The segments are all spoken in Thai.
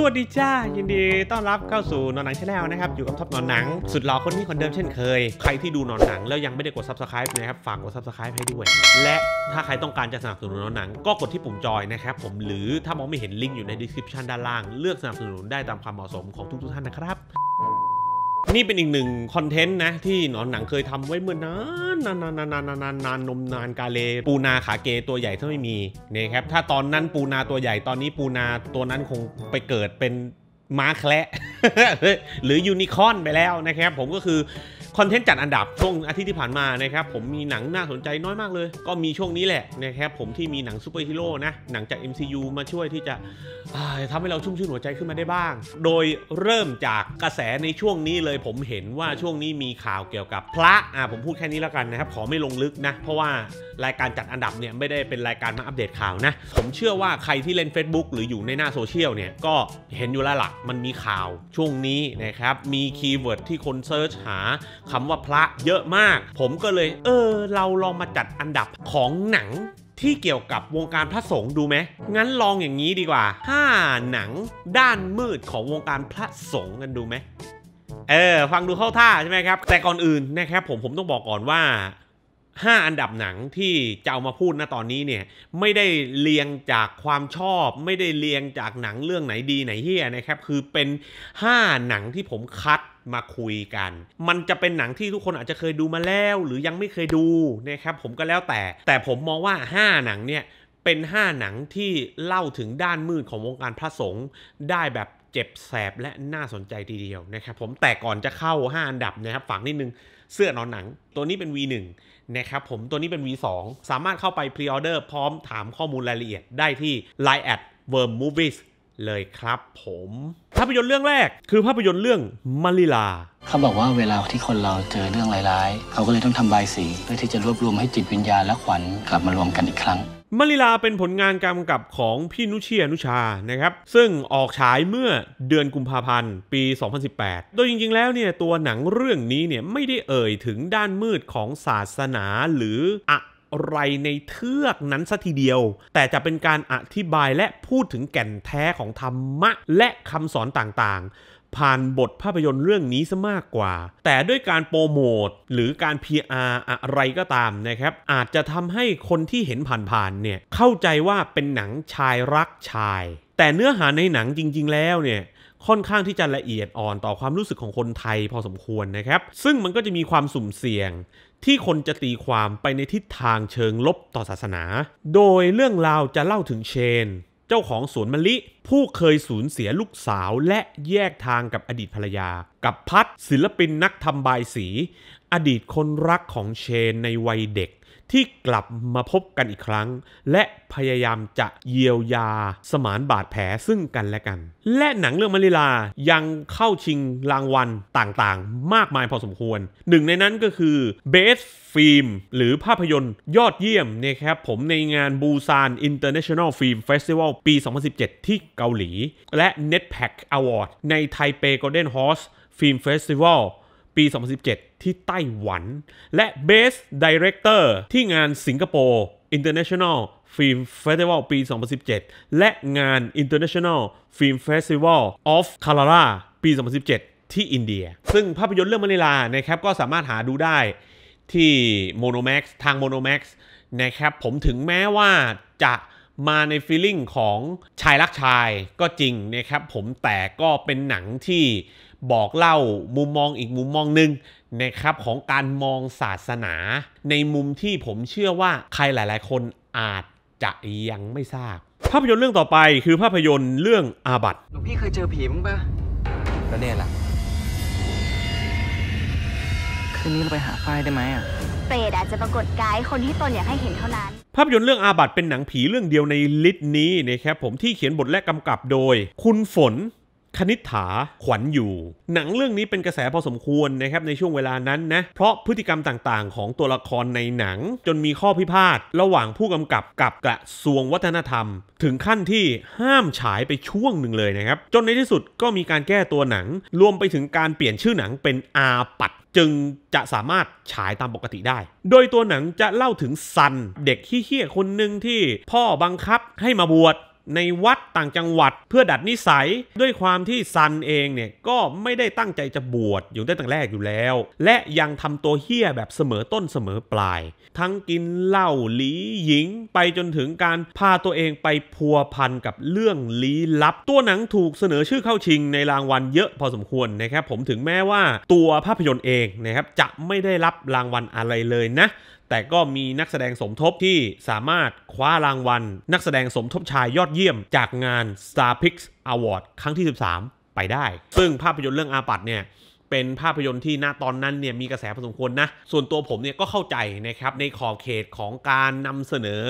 สวัสดีจ้า ยินดีต้อนรับเข้าสู่นอนหนังชาแนลนะครับ อยู่กับท็อปนอนหนังสุดหล่อคนนี้คนเดิมเช่นเคย ใครที่ดูนอนหนังแล้วยังไม่ได้กด subscribe นะครับ ฝากกด subscribe ให้ด้วย และถ้าใครต้องการจะสนับสนุนนอนหนัง ก็กดที่ปุ่มจอยนะครับผม หรือถ้ามองไม่เห็นลิงก์อยู่ใน description ด้านล่าง เลือกสนับสนุนได้ตามความเหมาะสมของทุกๆท่านนะครับนี่เป็นอีกหนึ่งคอนเทนต์นะที่หนอนหนังเคยทำไว้เมื่อนานนานนานนานนานนานนมนานกาเล ปูนาขาเกตัวใหญ่ถ้าไม่มีนียครับ ถ้าตอนนั้นปูนาตัวใหญ่ตอนนี้ปูนาตัวนั้นคงไปเกิดเป็นม้าแคระหรือยูนิคอนไปแล้วนะครับ ผมก็คือคอนเทนต์จัดอันดับ ช่วงอาทิตย์ที่ผ่านมานะครับผมมีหนังน่าสนใจน้อยมากเลย ก็มีช่วงนี้แหละนะครับผมที่มีหนังซูเปอร์ฮีโร่นะหนังจาก MCU มาช่วยที่จะทำให้เราชุ่มชื่นหัวใจขึ้นมาได้บ้าง โดยเริ่มจากกระแสในช่วงนี้เลย ผมเห็นว่าช่วงนี้มีข่าวเกี่ยวกับพระอ่าผมพูดแค่นี้แล้วกันนะครับ ขอไม่ลงลึกนะ เพราะว่า รายการจัดอันดับเนี่ยไม่ได้เป็นรายการมาอัปเดตข่าวนะผมเชื่อว่าใครที่เล่น Facebook หรืออยู่ในหน้าโซเชียลเนี่ยก็เห็นอยู่แล้วหลักมันมีข่าวช่วงนี้นะครับมีคีย์เวิร์ดที่คนเซิร์ชหาคำว่าพระเยอะมาก ผมก็เลย เออเราลองมาจัดอันดับของหนังที่เกี่ยวกับวงการพระสงฆ์ดูไหม งั้นลองอย่างนี้ดีกว่า 5 หนังด้านมืดของวงการพระสงฆ์กันดูไหม เออฟังดูเข้าท่าใช่ไหมครับ แต่ก่อนอื่นนะครับผมผมต้องบอกก่อนว่า 5 อันดับหนังที่จะเอามาพูดนะตอนนี้เนี่ย ไม่ได้เรียงจากความชอบ ไม่ได้เรียงจากหนังเรื่องไหนดีไหนเฮียนะครับคือเป็น 5 หนังที่ผมคัดมาคุยกัน มันจะเป็นหนังที่ทุกคนอาจจะเคยดูมาแล้ว หรือยังไม่เคยดูนะครับผมก็แล้วแต่ แต่ผมมองว่า 5 หนังเนี่ย เป็น 5 หนังที่เล่าถึงด้านมืดของวงการพระสงฆ์ได้แบบเจ็บแสบและน่าสนใจทีเดียวนะครับผมแต่ก่อนจะเข้า 5 อันดับนะครับฝากนิดนึง เสื้อนอนหนังตัวนี้เป็น V1 นะครับผม ตัวนี้เป็น V2 สามารถเข้าไปพรีออเดอร์พร้อมถามข้อมูลรายละเอียดได้ที่ Line at v e r m Movies เลยครับผม ภาพยนตร์เรื่องแรกคือภาพยนตร์เรื่องมาริลา เขาบอกว่าเวลาที่คนเราเจอเรื่องร้าย ๆ เขาก็เลยต้องทำบายสีเพื่อที่จะรวบรวมให้จิตวิญญาณและขวัญกลับมารวมกันอีกครั้งมาริลาเป็นผลงานการกำกับของพี่นุเชียนุชานะครับ ซึ่งออกฉายเมื่อเดือนกุมภาพันธ์ ปี 2018โดยจริง ๆ แล้วเนี่ย ตัวหนังเรื่องนี้เนี่ยไม่ได้เอ่ยถึงด้านมืดของศาสนาหรืออะไรในเทือกนั้นักทีเดียว แต่จะเป็นการอธิบายและพูดถึงแก่นแท้ของธรรมะ และคำสอนต่างๆ ผ่านบทภาพยนตร์เรื่องนี้ซะมากกว่า แต่ด้วยการโปรโมท หรือการ PR อะไรก็ตามนะครับ อาจจะทำให้คนที่เห็นผ่าน ๆ เนี่ย เข้าใจว่าเป็นหนังชายรักชาย แต่เนื้อหาในหนังจริงๆ แล้วเนี่ย ค่อนข้างที่จะละเอียดอ่อนต่อความรู้สึกของคนไทยพอสมควรนะครับ ซึ่งมันก็จะมีความสุ่มเสี่ยงที่คนจะตีความไปในทิศทางเชิงลบต่อศาสนา โดยเรื่องราวจะเล่าถึงเชน เจ้าของสวนมะลิผู้เคยสูญเสียลูกสาวและแยกทางกับอดีตภรรยา กับพัดศิลปินนักทำบายสี อดีตคนรักของเชนในวัยเด็กที่กลับมาพบกันอีกครั้ง และพยายามจะเยียวยาสมานบาดแผลซึ่งกันและกัน และหนังเรื่องมาริลายังเข้าชิงรางวัลต่างๆ มากมายพอสมควร หนึ่งในนั้นก็คือเบสฟิล์มหรือภาพยนตร์ยอดเยี่ยมนะครับผมในงานบูซานอินเตอร์เนชั่นแนลฟิล์มเฟสติวัลปี 2017 ที่เกาหลี และ NetPac Award ในไทเป Golden Horse Film Festival ปี 2017 ที่ไต้หวัน และ Best Director ที่งานสิงคโปร์ International Film Festival ปี 2017 และงาน International Film Festival of Kerala ปี 2017 ที่อินเดีย ซึ่งภาพยนตร์เรื่องมะนิลานะครับก็สามารถหาดูได้ที่ Monomax ทาง Monomax นะครับผมถึงแม้ว่าจะมาในฟีลิ่งของชายรักชายก็จริงนะครับผมแต่ก็เป็นหนังที่บอกเล่ามุมมองอีกมุมมองหนึ่งนะครับของการมองศาสนา ในมุมที่ผมเชื่อว่าใครหลายๆ คนอาจจะยังไม่ทราบภาพยนตร์เรื่องต่อไปคือภาพยนตร์เรื่องอาบัตหลวงพี่เคยเจอผีมั้งปะแล้วเนี่ยล่ะคืนนี้เราไปหาไฟได้ไหมอ่ะเปรตอาจจะปรากฏกายคนที่ตนอยากให้เห็นเท่านั้นภาพยนตร์เรื่องอาบัตเป็นหนังผีเรื่องเดียวในลิสต์นี้นะครับผมที่เขียนบทและกำกับโดย คุณฝนคณิษฐาขวัญอยู่ หนังเรื่องนี้เป็นกระแสพอสมควรนะครับ ในช่วงเวลานั้นนะ เพราะพฤติกรรมต่างๆ ของตัวละครในหนัง จนมีข้อพิพาทระหว่างผู้กำกับกับกระทรวงวัฒนธรรม ถึงขั้นที่ห้ามฉายไปช่วงหนึ่งเลยนะครับ จนในที่สุดก็มีการแก้ตัวหนัง รวมไปถึงการเปลี่ยนชื่อหนังเป็นอาปัดจึงจะสามารถฉายตามปกติได้ โดยตัวหนังจะเล่าถึงซัน เด็กขี้เหี้ยคนหนึ่งที่พ่อบังคับให้มาบวชในวัดต่างจังหวัดเพื่อดัดนิสัยด้วยความที่ซันเองเนี่ยก็ไม่ได้ตั้งใจจะบวชอยู่ตั้งแต่แรกอยู่แล้ว และยังทำตัวเฮี้ยแบบเสมอต้นเสมอปลาย ทั้งกินเหล้าหลีหญิงไปจนถึงการพาตัวเองไปพัวพันกับเรื่องลี้ลับ ตัวหนังถูกเสนอชื่อเข้าชิง ในรางวัลเยอะพอสมควรนะครับ ผมถึงแม้ว่าตัวภาพยนตร์เองนะครับจะไม่ได้รับรางวัลอะไรเลยนะแต่ก็มีนักแสดงสมทบที่สามารถคว้ารางวัล นักแสดงสมทบชายยอดเยี่ยมจากงาน Star p i c k Award ครั้งที่ 13 ไปได้ ซึ่งภาพยนตร์เรื่องอาปัตเนี่ยเป็นภาพยนตร์ที่ณตอนนั้นเนี่ยมีกระแสพอสมควรนะ ส่วนตัวผมเนี่ยก็เข้าใจนะครับในขอบเขตของการนำเสนอ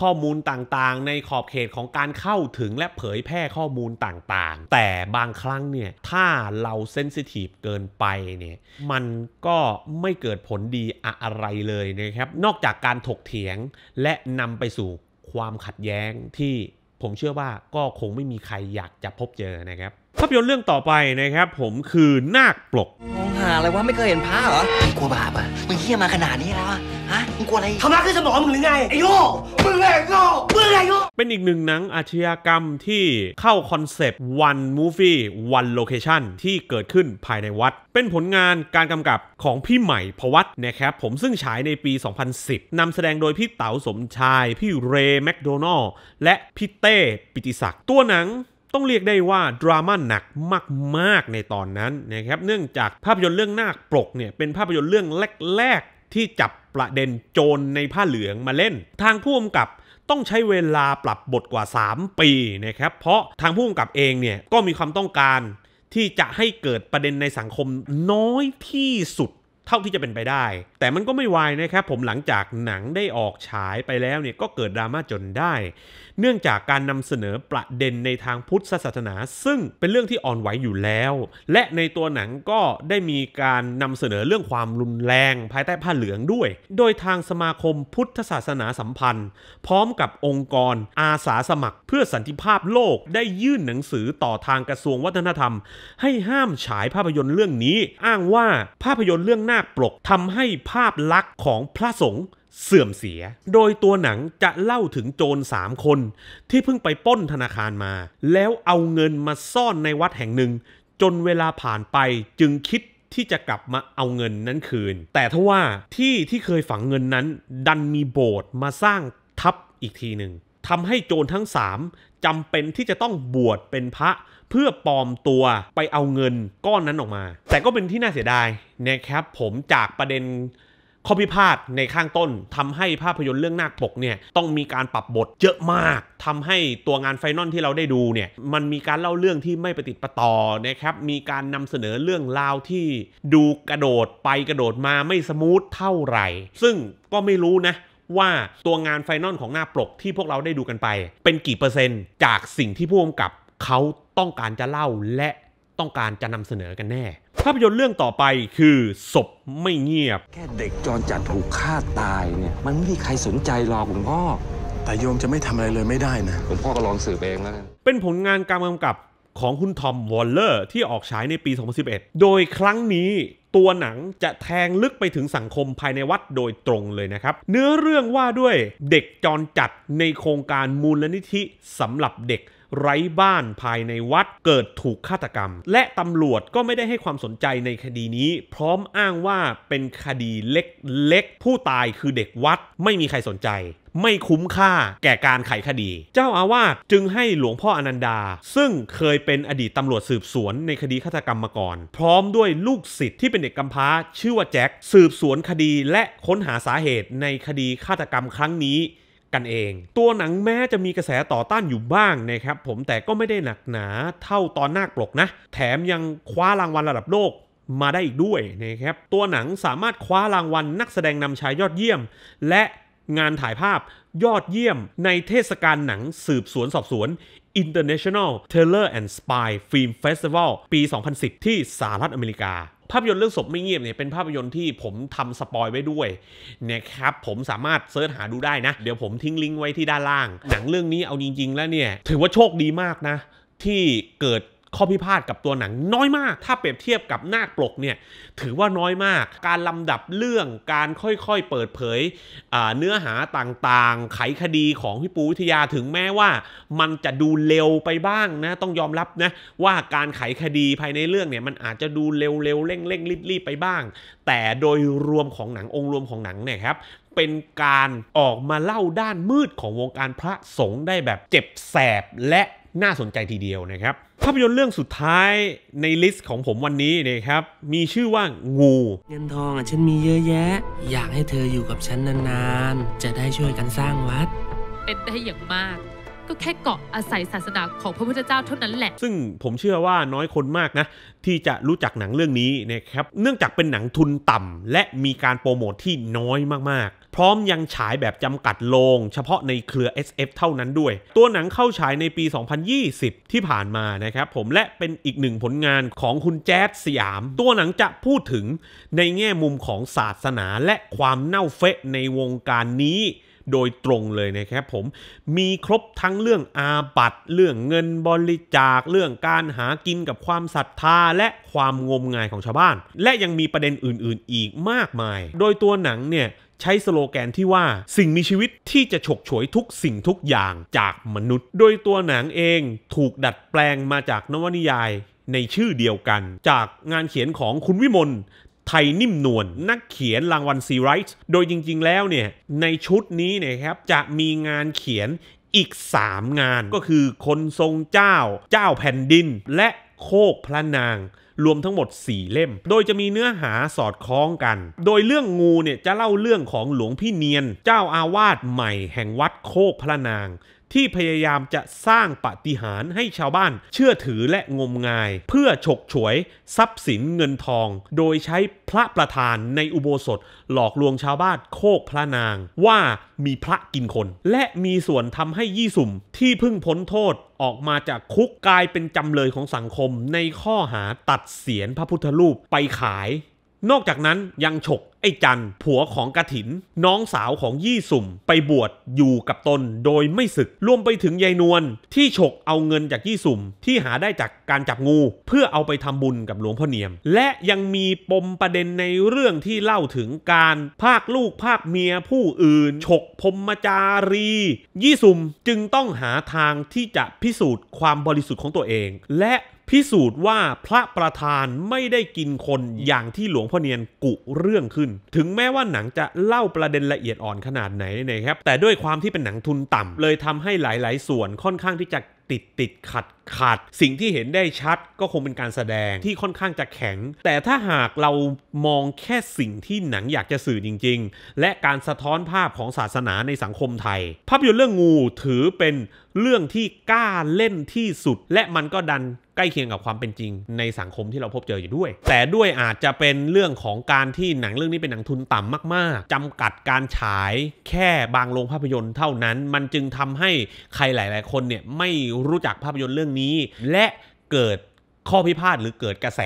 ข้อมูลต่างๆ ในขอบเขตของการเข้าถึงและเผยแพร่ข้อมูลต่างๆ แต่บางครั้งเนี่ยถ้าเราเซนซิทีฟเกินไปเนี่ยมันก็ไม่เกิดผลดีอะไรเลยนะครับ นอกจากการถกเถียงและนำไปสู่ความขัดแย้งที่ผมเชื่อว่าก็คงไม่มีใครอยากจะพบเจอนะครับภาพยนตร์เรื่องต่อไปนะครับ ผมคือนาคปลกมองหาอะไรวะไม่เคยเห็นพระเหรอกลัวบาปอ่ะมึงเฮี้ยมาขนาดนี้แล้วอ่ะ ฮะมึงกลัวอะไรธรรมะขึ้นสมองมึงหรือไงไอ้โง่มึงไงโง่มึงไงโง่เป็นอีกหนึ่งหนังอาชญากรรมที่เข้าคอนเซปต์ one movie one location ที่เกิดขึ้นภายในวัด เป็นผลงานการกำกับของพี่ใหม่พวัตนะครับ ผมซึ่งฉายในปี 2010 นำแสดงโดยพี่เต๋าสมชายพี่เรย์แมคโดนัลและพี่เต้ปิติศักดิ์ตัวหนังต้องเรียกได้ว่าดราม่าหนักมากๆในตอนนั้นนะครับเนื่องจากภาพยนตร์เรื่องนาคปลกเนี่ยเป็นภาพยนตร์เรื่องแรกๆ ที่จับประเด็นโจรในผ้าเหลืองมาเล่น ทางผู้กำกับต้องใช้เวลาปรับบทกว่า 3 ปีนะครับเพราะทางผู้กำกับเองเนี่ยก็มีความต้องการที่จะให้เกิดประเด็นในสังคมน้อยที่สุดเท่าที่จะเป็นไปได้ แต่มันก็ไม่วายนะครับผมหลังจากหนังได้ออกฉายไปแล้วเนี่ยก็เกิดดราม่าจนได้เนื่องจากการนำเสนอประเด็นในทางพุทธศาสนาซึ่งเป็นเรื่องที่อ่อนไหวอยู่แล้ว และในตัวหนังก็ได้มีการนำเสนอเรื่องความรุนแรงภายใต้ผ้าเหลืองด้วย โดยทางสมาคมพุทธศาสนาสัมพันธ์ พร้อมกับองค์กรอาสาสมัครเพื่อสันติภาพโลก ได้ยื่นหนังสือต่อทางกระทรวงวัฒนธรรม ให้ห้ามฉายภาพยนตร์เรื่องนี้ อ้างว่าภาพยนตร์เรื่องนาคปลกทำให้ภาพลักษณ์ของพระสงฆ์เสื่อมเสีย โดยตัวหนังจะเล่าถึงโจรสามคน ที่เพิ่งไปป้นธนาคารมา แล้วเอาเงินมาซ่อนในวัดแห่งหนึ่ง จนเวลาผ่านไปจึงคิดที่จะกลับมาเอาเงินนั้นคืน แต่ทว่าที่ที่เคยฝังเงินนั้น ดันมีโบสถ์มาสร้างทับอีกทีหนึ่งทำให้โจรทั้งสามจำเป็นที่จะต้องบวชเป็นพระ เพื่อปลอมตัวไปเอาเงินก้อนนั้นออกมา แต่ก็เป็นที่น่าเสียดายนะครับผมจากประเด็นข้อพิพาทในข้างต้น ทำให้ภาพยนตร์เรื่องนาคปกเนี่ยต้องมีการปรับบทเยอะมากทำให้ตัวงานไฟนอลที่เราได้ดูเนี่ยมันมีการเล่าเรื่องที่ไม่ประติดประต่อนะครับมีการนำเสนอเรื่องราวที่ดูกระโดดไปกระโดดมาไม่สมูทเท่าไหร่ ซึ่งก็ไม่รู้นะว่าตัวงานไฟนอลของหน้าปกที่พวกเราได้ดูกันไป เป็นกี่เปอร์เซ็นต์จากสิ่งที่ผู้กำกับเขาต้องการจะเล่าและต้องการจะนำเสนอกันแน่ ภาพยนตร์เรื่องต่อไปคือศพไม่เงียบ แค่เด็กจรจัดถูกฆ่าตายเนี่ย มันไม่มีใครสนใจหรอกหลวงพ่อ แต่โยมจะไม่ทำอะไรเลยไม่ได้นะหลวงพ่อก็ลองสืบเองแล้วเป็นผลงานการกำกับของคุณทอมวอลเลอร์ ที่ออกฉายในปี 2011 โดยครั้งนี้ ตัวหนังจะแทงลึกไปถึงสังคมภายในวัดโดยตรงเลยนะครับเนื้อเรื่องว่าด้วยเด็กจรจัดในโครงการมูลนิธิสำหรับเด็กไร้บ้านภายในวัดเกิดถูกฆาตกรรม และตำรวจก็ไม่ได้ให้ความสนใจในคดีนี้ พร้อมอ้างว่าเป็นคดีเล็ก ๆ ผู้ตายคือเด็กวัดไม่มีใครสนใจ ไม่คุ้มค่าแก่การไขคดี เจ้าอาวาสจึงให้หลวงพ่ออนันดา ซึ่งเคยเป็นอดีตตำรวจสืบสวนในคดีฆาตกรรมมาก่อน พร้อมด้วยลูกศิษย์ที่เป็นเด็กกำพร้า ชื่อว่าแจ็คสืบสวนคดีและค้นหาสาเหตุในคดีฆาตกรรมครั้งนี้กันเอง ตัวหนังแม้จะมีกระแสต่อต้านอยู่บ้างนะครับ ผมแต่ก็ไม่ได้หนักหนาเท่าตอนนาคปลกนะ แถมยังคว้ารางวัลระดับโลกมาได้อีกด้วยนะครับ ตัวหนังสามารถคว้ารางวัลนักแสดงนำชายยอดเยี่ยม และงานถ่ายภาพยอดเยี่ยมในเทศกาลหนังสืบสวนสอบสวน International Teller and Spy Film Festival ปี 2010 ที่สหรัฐอเมริกาภาพยนตร์เรื่องศพไม่เงียบเนี่ย เป็นภาพยนตร์ที่ผมทำสปอยไว้ด้วยนะครับ ผมสามารถเสิร์ชหาดูได้นะ เดี๋ยวผมทิ้งลิงก์ไว้ที่ด้านล่างหนังเรื่องนี้เอาจริง ๆ แล้วเนี่ยถือว่าโชคดีมากนะ ที่เกิดข้อพิพาทกับตัวหนังน้อยมากถ้าเปรียบเทียบกับนาคปลกเนี่ยถือว่าน้อยมาก การลำดับเรื่องการค่อยๆเปิดเผยเนื้อหาต่างๆ ไขคดีของพี่ปูวิทยาถึงแม้ว่า มันจะดูเร็วไปบ้างนะต้องยอมรับนะว่าการไขคดีภายในเรื่องเนี่ยมันอาจจะดูเร็วๆเร่งๆรีบๆไปบ้าง แต่โดยรวมของหนังองค์รวมของหนังเนี่ยครับ เป็นการออกมาเล่าด้านมืดของวงการพระสงฆ์ได้แบบเจ็บแสบและน่าสนใจทีเดียวนะครับภาพยนตร์เรื่องสุดท้ายในลิสต์ของผมวันนี้นะครับ มีชื่อว่า งูเงินทองอ่ะฉันมีเยอะแยะ อยากให้เธออยู่กับฉันนานๆ จะได้ช่วยกันสร้างวัด เป็นได้อย่างมากก็แค่เกาะอาศัยศาสนาของพระพุทธเจ้าเท่านั้นแหละ ซึ่งผมเชื่อว่าน้อยคนมากนะ ที่จะรู้จักหนังเรื่องนี้นะครับ เนื่องจากเป็นหนังทุนต่ำ และมีการโปรโมทที่น้อยมากๆ พร้อมยังฉายแบบจำกัดโลง เฉพาะในเครือ SF เท่านั้นด้วย ตัวหนังเข้าฉายในปี 2020 ที่ผ่านมานะครับ ผมและเป็นอีกหนึ่งผลงานของคุณแจ๊ดสยาม ตัวหนังจะพูดถึงในแง่มุมของศาสนาและความเน่าเฟะในวงการนี้โดยตรงเลยนะครับผม มีครบทั้งเรื่องอาบัตเรื่องเงิน บริจาค เรื่องการหากินกับความศรัทธาและความงมงายของชาวบ้าน และยังมีประเด็นอื่น ๆ อีกมากมาย โดยตัวหนังเนี่ยใช้สโลแกนที่ว่าสิ่งมีชีวิตที่จะฉกฉวยทุกสิ่งทุกอย่างจากมนุษย์โดยตัวหนังเองถูกดัดแปลงมาจากนวนิยายในชื่อเดียวกัน จากงานเขียนของคุณวิมลไทยนิ่มนวลนนักเขียนรางวัล ซีไรท์โดยจริง ๆ แล้วเนี่ยในชุดนี้เนี่ยครับจะมีงานเขียนอีก 3 งาน ก็คือคนทรงเจ้า เจ้าแผ่นดินและโคกพระนาง รวมทั้งหมด 4 เล่ม โดยจะมีเนื้อหาสอดคล้องกัน โดยเรื่องงูเนี่ยจะเล่าเรื่องของหลวงพี่เนียน เจ้าอาวาสใหม่แห่งวัดโคกพระนางที่พยายามจะสร้างปาฏิหาริย์ให้ชาวบ้านเชื่อถือและงมงาย เพื่อฉกฉวยทรัพย์สินเงินทอง โดยใช้พระประธานในอุโบสถหลอกลวงชาวบ้านโคกพระนาง ว่ามีพระกินคน และมีส่วนทำให้ยี่สุ่ม ที่เพิ่งพ้นโทษออกมาจากคุกกลายเป็นจำเลยของสังคมในข้อหาตัดเสียนพระพุทธรูป ไปขาย นอกจากนั้นยังฉกไอ้จันผัวของกระถิน น้องสาวของยี่สุ่มไปบวชอยู่กับตนโดยไม่ศึกรวมไปถึงยายนวลที่ฉกเอาเงินจากยี่สุ่มที่หาได้จากการจับงู เพื่อเอาไปทำบุญกับหลวงพ่อเนียม และยังมีปมประเด็นในเรื่องที่เล่าถึงการภาคลูกภาคเมียผู้อื่น ฉกพมมจารี ยี่สุ่มจึงต้องหาทางที่จะพิสูจน์ความบริสุทธิ์ของตัวเอง และพิสูจน์ว่าพระประธานไม่ได้กินคนอย่างที่หลวงพ่อเนียนกุเรื่องขึ้น ถึงแม้ว่าหนังจะเล่าประเด็นละเอียดอ่อนขนาดไหนนะครับ แต่ด้วยความที่เป็นหนังทุนต่ำเลยทำให้หลาย ๆ ส่วนค่อนข้างที่จะติดติดขัดขัดสิ่งที่เห็นได้ชัดก็คงเป็นการแสดงที่ค่อนข้างจะแข็ง แต่ถ้าหากเรามองแค่สิ่งที่หนังอยากจะสื่อจริง ๆ และการสะท้อนภาพของศาสนาในสังคมไทย ภาพยนตร์เรื่องงูถือเป็นเรื่องที่กล้าเล่นที่สุดและมันก็ดันใกล้เคียงกับความเป็นจริงในสังคมที่เราพบเจออยู่ด้วย แต่ด้วยอาจจะเป็นเรื่องของการที่หนังเรื่องนี้เป็นหนังทุนต่ำมากๆจำกัดการฉายแค่บางโรงภาพยนตร์เท่านั้น มันจึงทำให้ใครหลายๆ คนเนี่ยไม่รู้จักภาพยนตร์เรื่องนี้ และเกิดข้อพิพาทหรือเกิดกระแส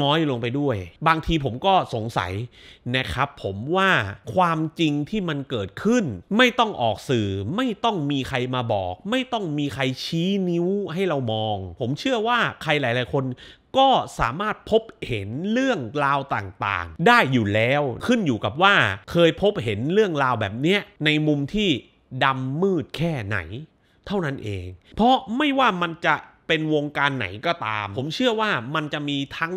น้อยลงไปด้วย บางทีผมก็สงสัยนะครับผมว่าความจริงที่มันเกิดขึ้น ไม่ต้องออกสื่อไม่ต้องมีใครมาบอก ไม่ต้องมีใครชี้นิ้วให้เรามอง ผมเชื่อว่าใครหลายๆ คน ก็สามารถพบเห็นเรื่องราวต่างๆ ได้อยู่แล้วขึ้นอยู่กับว่าเคยพบเห็นเรื่องราวแบบเนี้ยในมุมที่ดำมืดแค่ไหน เท่านั้นเอง เพราะไม่ว่ามันจะเป็นวงการไหนก็ตาม ผมเชื่อว่ามันจะมีทั้ง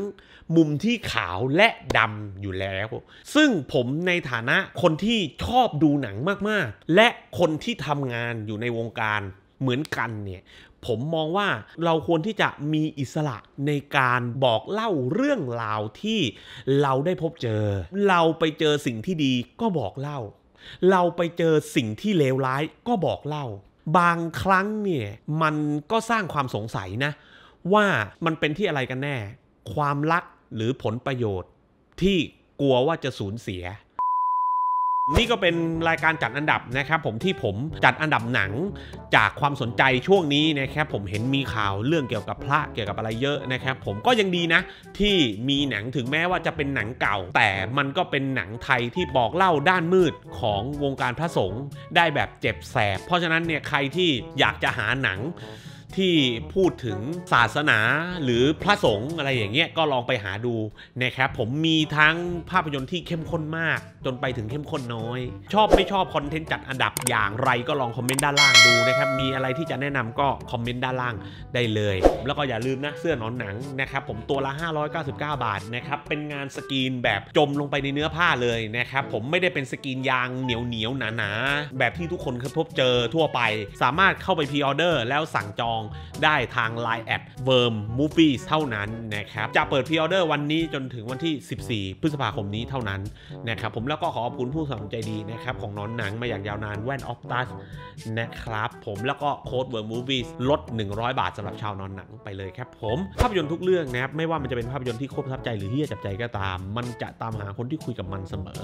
มุมที่ขาวและดำอยู่แล้ว ซึ่งผมในฐานะคนที่ชอบดูหนังมากๆ และคนที่ทำงานอยู่ในวงการเหมือนกันเนี่ย ผมมองว่าเราควรที่จะมีอิสระในการบอกเล่าเรื่องราวที่เราได้พบเจอ เราไปเจอสิ่งที่ดีก็บอกเล่า เราไปเจอสิ่งที่เลวร้ายก็บอกเล่าบางครั้งเนี่ยมันก็สร้างความสงสัยนะ ว่ามันเป็นที่อะไรกันแน่ ความรักหรือผลประโยชน์ที่กลัวว่าจะสูญเสียนี่ก็เป็นรายการจัดอันดับนะครับผมที่ผมจัดอันดับหนังจากความสนใจช่วงนี้นะครับผมเห็นมีข่าวเรื่องเกี่ยวกับพระเกี่ยวกับอะไรเยอะนะครับผมก็ยังดีนะ ที่มีหนังถึงแม้ว่าจะเป็นหนังเก่า แต่มันก็เป็นหนังไทยที่บอกเล่าด้านมืดของวงการพระสงฆ์ได้แบบเจ็บแสบ เพราะฉะนั้นเนี่ยใครที่อยากจะหาหนังที่พูดถึงศาสนาหรือพระสงฆ์อะไรอย่างเงี้ย ก็ลองไปหาดูนะครับผมมีทั้งภาพยนตร์ที่เข้มข้นมากจนไปถึงเข้มข้นน้อย ชอบไม่ชอบคอนเทนต์จัดอันดับอย่างไรก็ลองคอมเมนต์ด้านล่างดูนะครับมีอะไรที่จะแนะนำก็คอมเมนต์ด้านล่างได้เลย แล้วก็อย่าลืมนะเสื้อหนอนหนังนะครับผมตัวละ599 บาทนะครับเป็นงานสกรีนแบบจมลงไปในเนื้อผ้าเลยนะครับผมไม่ได้เป็นสกรีนยางเหนียวเหนียวหนาๆแบบที่ทุกคนเคยพบเจอทั่วไปสามารถเข้าไปพรีออเดอร์แล้วสั่งจององได้ทาง Line แอดเวิร์มมูฟี่เท่านั้นนะครับ จะเปิดพรีออเดอร์วันนี้จนถึงวันที่ 14 พฤษภาคมนี้เท่านั้นนะครับ ผมแล้วก็ขอขอบคุณผู้สนัใจดีนะครับ ของนอนหนังมาอย่างยาวนานแว่นออฟตัสนะครับ ผมแล้วก็โค้ดเวิร์มมูฟี่ลด 100 บาทสำหรับชาวนอนหนังไปเลยครับผมภาพยนตร์ทุกเรื่องนะครับ ไม่ว่ามันจะเป็นภาพยนตร์ที่โคตรบทับใจหรือที่จะจับใจก็ตาม มันจะตามหาคนที่คุยกับมันเสมอ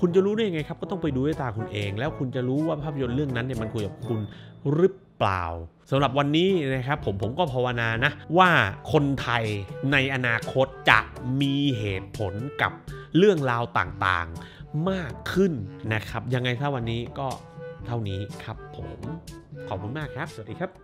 คุณจะรู้ได้ยังไงครับก็ต้องไปดูด้วยตาคุณเอง แล้วคุณจะรู้ว่าภาพยนตร์เรื่องนั้นเนี่ยมันคุยกับคุณหรือปล่าสำหรับวันนี้นะครับผมผมก็ภาวนานะว่าคนไทยในอนาคตจะมีเหตุผลกับเรื่องราวต่างๆมากขึ้นนะครับ ยังไงถ้าวันนี้ก็เท่านี้ครับผมขอบคุณมากครับสวัสดีครับ